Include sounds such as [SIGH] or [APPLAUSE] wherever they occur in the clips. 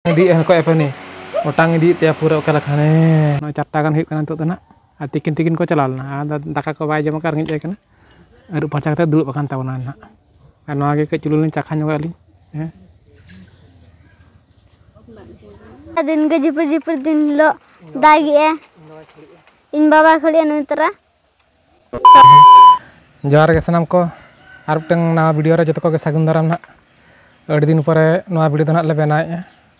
di eh, kok apa nih Otang di tiap pura oke lah kan no catakan hiu kanan tuh tena hati ah, kinti kinti kok celal nah ada tak kau bayar jam kar ngejek kan aduh pancak teh dulu bahkan tahun anak Karena lagi kecilin cakannya kali Adin gaji per jiper din lo dagi ya in bawa kali anu tera Jauh ke senam ko harap teng na video ra jatuh ko ke sagundaram na Ordin pare noa video tuh nak lebih naik ya.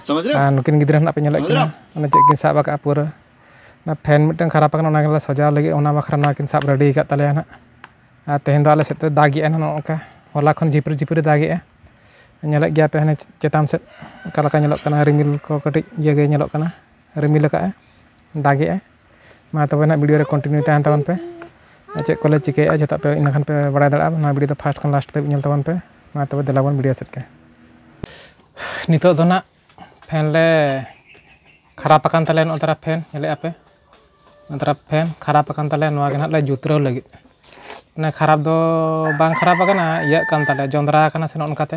Nah, nukin nak penyelak gina. Ana cek gin sak bakak pura. pen fan mitang kharapak ona gela soja lagi ona makan na kin sak ready kat tale anak. Ah tehen do ale set dagi ana nongka. Hola khon jipur jipur dagi ya. Eh. Nyelak gya pe hane cetam set. kalau kan nyelak kana rimil kau katik jaga ge nyelak kana. Rimil ka ya. Dagi ya. Eh. Ma tapi na video re continue tahan tawan pe. Na cek cik ya, eh, jatuh pe ina kan pe bada dala na video do fast kan last te nyel tawan pe. Ma tapi dalawan video set ka. Nitok do fan ले खराब अकन ताले no fan ले आपे नो तरफ फैन खराब अकन ताले नो के ना लगे ना खराब दो बांग खराब अकना ये अकन ताले जोंदरा अकना से नोन काते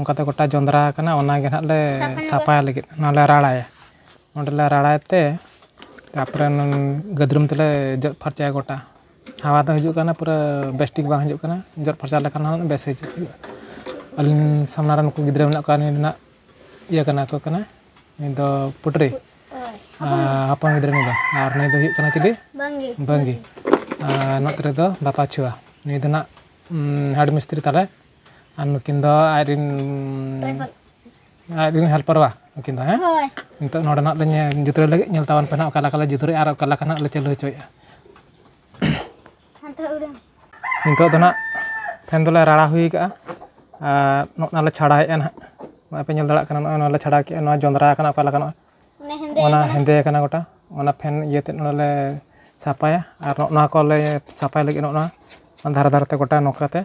नोन काते कोटा जोंदरा अकना ओना के ना ले लगे ना ले राड़ाया नोट ले राड़ाया ते तापर गदरुम तले जट फरचाया कोटा हवा तो हजू करना पूरा बेस्टिक बांग हजू करना जट फरचा लेकर ना बेस अलिन सामना नुकु गिद्रे ना iya kena kok kena itu putri uh, apa yang terjadi bang karena itu yuk kena cili banggi banggi uh, nak bapak cua ini itu nak um, hari misteri tala anu kindo airin airin helper wah mungkin anu eh? tuh ya itu noda nak lenya jutri lagi nyel tawan pernah kalah kalah jutri arah kalah kena lecet lecet ya Untuk tuh nak pentolnya rara hui kak ah, uh, nak ya, nala ᱱᱚᱜᱼᱚᱭ ᱯᱮ ᱧᱮᱞ ᱫᱟᱲᱮᱭᱟᱜ ᱠᱟᱱᱟ ᱱᱚᱜᱼᱚᱭ ᱱᱚᱣᱟᱞᱮ ᱪᱷᱟᱰᱟᱣ ᱠᱮᱜᱼᱟ ᱱᱚᱣᱟ ᱡᱚᱸᱫᱽᱨᱟ ᱠᱟᱱᱟ ᱚᱠᱟ ᱞᱮᱠᱟᱱᱟᱜ ᱚᱱᱟ ᱦᱮᱸᱫᱮ ᱠᱟᱱᱟ ᱜᱚᱴᱟ ᱚᱱᱟ ᱯᱷᱮᱱ ᱤᱭᱟᱹᱛᱮ ᱱᱚᱰᱮᱞᱮ ᱥᱟᱯᱷᱟᱭᱟ ᱟᱨ ᱱᱚᱜᱼᱚᱱᱟ ᱠᱚᱞᱮ ᱥᱟᱯᱷᱟᱭ ᱞᱟᱹᱜᱤᱫ ᱱᱚᱜᱼᱚᱱᱟ ᱫᱷᱟᱨᱮ ᱫᱷᱟᱨᱮᱛᱮ ᱜᱚᱴᱟ ᱱᱚᱝᱠᱟᱛᱮ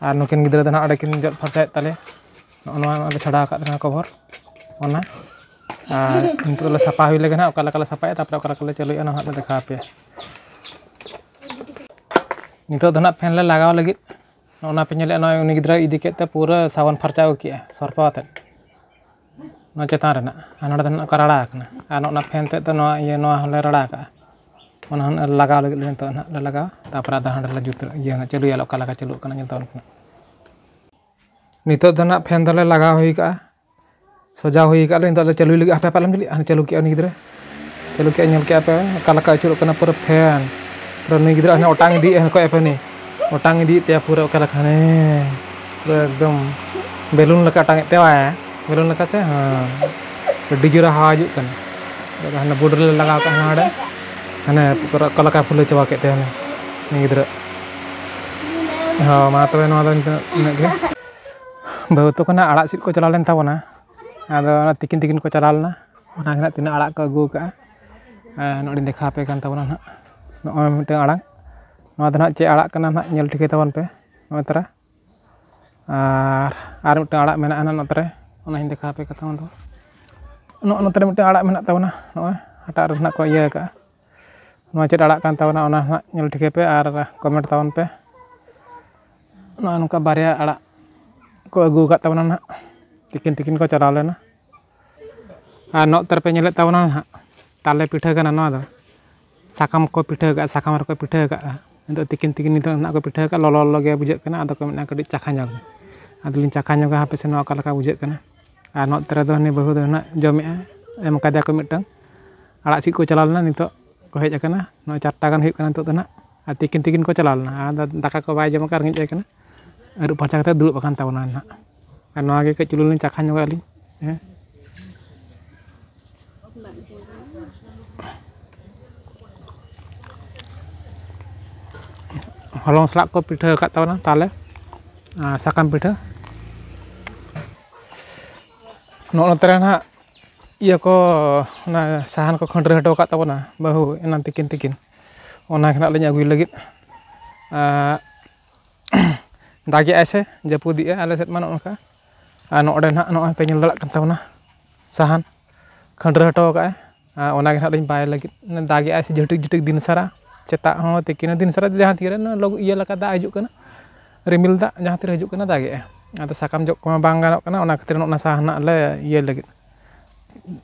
ᱟᱨ ᱱᱩᱠᱤᱱ ᱜᱤᱫᱽᱨᱟᱹ ᱫᱚ ᱱᱟᱦᱟᱜ ᱚᱸᱰᱮ ᱠᱤᱱ ᱡᱚᱫ ᱯᱷᱟᱨᱪᱟᱭᱮᱫ ᱛᱟᱞᱮᱭᱟ ᱱᱚᱜᱼᱚ ᱱᱚᱣᱟ ᱞᱮ ᱪᱷᱟᱰᱟᱣ ᱟᱠᱟᱫ ᱛᱟᱦᱮᱱᱟ ᱠᱚᱵᱷᱚᱨ ᱚᱱᱟ ᱟᱨ ᱱᱤᱛᱚᱜ ᱫᱚᱞᱮ ᱥᱟᱯᱷᱟ ᱦᱩᱭ ᱞᱮᱜᱮ ᱱᱟᱦᱟᱜ ᱚᱠᱟ ᱞᱮᱠᱟᱞᱮ ᱥᱟᱯᱷᱟᱭᱟ ᱛᱟᱨᱯᱚᱨᱮ ᱚᱠᱟ ᱞᱮᱠᱟᱞᱮ ᱪᱟᱹᱞᱩᱭᱟ ᱱᱟᱦᱟᱜ ᱞᱮ ᱫᱮᱠᱷᱟᱣ ᱟᱯᱮᱭᱟ ᱱᱤᱛᱚᱜ ᱫᱚ ᱱᱟᱦᱟᱜ ᱯᱷᱮᱱ ᱞᱮ ᱞᱟᱜᱟᱣ ᱞᱟᱹᱜᱤᱫ nona penyelek noy unik dra idik kita pura sawan parcau kia sorpa Nona no cetan rena ano rena kara karala na, ano na pente ten noa iye ya noa hale rala ka mona hana laga lagi lagi ten na rala ka ta prada hana rala jutra iye na celu yalo kala ka celu kana nyen ton kena nito ten na pente le laga hoi ka so jau hoi ka lagi ten celu lagi apa palam jeli ano celu kia unik dra celu kia nyel kia apa kala ka celu kena pura pen pura unik dra otang di eh ko apa nih otang di tiap pura oke lah kane berdom belun lekat tangi tewa ya belum lekat sih ha dijura haju kan karena hana bodol lelaga ada karena pura kalau kayak pulau coba kayak tewa ini gitu ha mata tuh yang ada nih bahwa tuh kena alat sih kok jalan tahu na ada orang tikin tikin kok jalan na orang kena tina alat kagu kah eh, Nah, nanti dekha pe kan tahu na, nanti ᱱᱚᱣᱟ ᱫᱚ ᱱᱟᱦᱟᱜ ᱪᱮᱫ ᱟᱲᱟᱜ ᱠᱟᱱᱟ ᱱᱟᱦᱟᱜ ᱧᱮᱞ ᱴᱷᱤᱠᱟᱹᱭ ᱛᱟᱵᱚᱱ ᱯᱮ ᱱᱚᱣᱟ ᱛᱟᱨᱟ ᱟᱨ ᱟᱨ ᱢᱤᱫᱴᱟᱝ ᱟᱲᱟᱜ ᱢᱮᱱᱟᱜᱼᱟ ᱱᱟᱦᱟᱜ ᱱᱚᱛᱮ ᱚᱱᱟᱧ ᱫᱮᱠᱷᱟᱣ ᱯᱮ ᱠᱟᱛᱷᱟ ᱚᱱᱟ ᱱᱚᱜᱼᱚ ᱱᱚᱛᱮ ᱢᱤᱫᱴᱟᱝ ᱟᱲᱟᱜ ᱢᱮᱱᱟᱜ ᱛᱟᱵᱚᱱᱟ ᱱᱚᱜᱼᱚᱭ ᱦᱟᱴᱟᱜ ᱨᱮ ᱱᱟᱦᱟᱜ ᱠᱚ ᱤᱭᱟᱹ ᱟᱠᱟᱜᱼᱟ ᱱᱚᱣᱟ ᱪᱮᱫ ᱟᱲᱟᱜ ᱠᱟᱱ ᱛᱟᱵᱚᱱᱟ ᱚᱱᱟ ᱱᱟᱦᱟᱜ ᱧᱮᱞ ᱴᱷᱤᱠᱟᱹᱭ ᱯᱮ ᱟᱨ ᱠᱚᱢᱮᱱᱴ ᱛᱟᱵᱚᱱ ᱯᱮ ᱱᱚᱜᱼᱚᱭ ᱱᱚᱝᱠᱟ ᱵᱟᱨᱭᱟ ᱟᱲᱟᱜ ᱠᱚ ᱟᱹᱜᱩ ᱟᱠᱟᱫ ᱛᱟᱵᱚᱱᱟ ᱱᱟᱦᱟᱜ ᱛᱤᱠᱤᱱ ᱛᱤᱠᱤᱱ ᱠᱚ ᱪᱟᱞᱟᱣ ᱞᱮᱱᱟ ᱟᱨ ᱱᱚᱛᱮ ᱨᱮᱯᱮ ᱧᱮᱞᱮᱫ ᱛᱟᱵᱚᱱᱟ ᱱᱟᱦᱟᱜ ᱛᱟᱞᱮ ᱯᱤᱴᱷᱟᱹ ᱠᱟᱱᱟ ᱱᱚᱣᱟ ᱫᱚ ᱥᱟᱠᱟᱢ ᱠᱚ ᱯᱤᱴᱷᱟᱹ ᱟᱠᱟᱫᱼᱟ ᱥᱟᱠᱟᱢ ᱨᱮᱠᱚ ᱯᱤᱴᱷᱟᱹ ᱟᱠᱟᱫᱼᱟ untuk tikin-tikin itu nak ke pedha kak lolo lagi abu jek kena atau kau nak kerja cakanya kau atau lin cakanya kau hp seno akal kau jek kena ah not ni bahu dah nak jomi ah em kada kau mitang alat sih kau celal nana itu kau hejak kena no catakan hejak kena untuk tu nak ah, tikin-tikin kau celal nana ada ah, tak kau bayar jom kau ringjek ya kena aduk pancak kita dulu bahkan tahun nana ah, kan lagi kecilul lin cakanya kau halong selak ko pita kat tawana tale ah sakan pita no no tren ha iya ko na sahan ko kondre hado kat tawana bahu enan tikin tikin ona kena lenya gui lagi ah [CLEARS THROAT] ndagi ase japu di e, ala set mano ka ah no oden ha no ai penyel lak nah. sahan kondre hado ka e. ah ona kena lenya bae lagi ndagi ase ese jetik jetik din sara cetak ho kina din sarat jahan tira na log iya la kata ajuk kana rimil tak, jahat tira ajuk kana ta ge ada sakam jok kuma bangga kana kana ona ketira sah sahna le iya lagi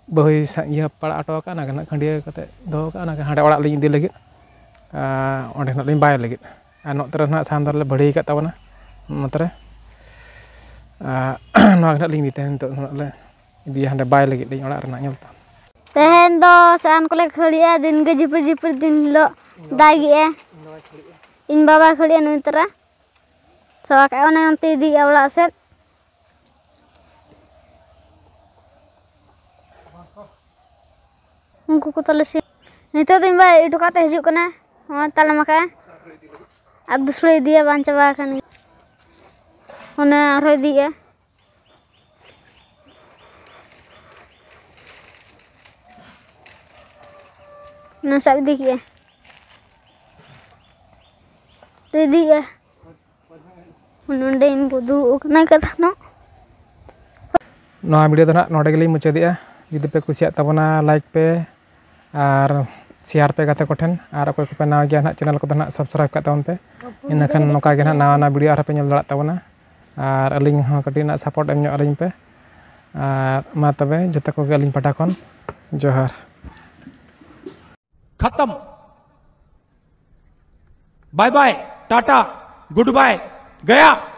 bahoi iya pada atau kana kana kandia kate do kana kana hada ora lagi di lagi ona na lim bayar lagi anok tera na sandar le bari kat tawana matare ona nak ling di ten to ona le di handa bay lagi di ona renak nyelta tehen do saan kolek kuliah din gaji pejipur din lo दागे इन बाबा खड़े नई तरह सवा कहते इला से उनको को तले नितम इटकाते हजना तलमा अब दूसरे इदी बान चाबा और इदी सब इदी jadi ya menunda ini dulu karena kata no no video tuh nak noda kali mau cedih ya jadi pake kusiak tapi like pake ar CRP kata konten ar aku ikut penawar gian nak channel aku subscribe kata on pake ini kan noka gian nak nawa na video arah penyel dalat tapi na ar link ha kati nak support emnya arah ini pake ar mata pake jatuh kau pada kon, johar khatam Bye-bye. Tata goodbye गया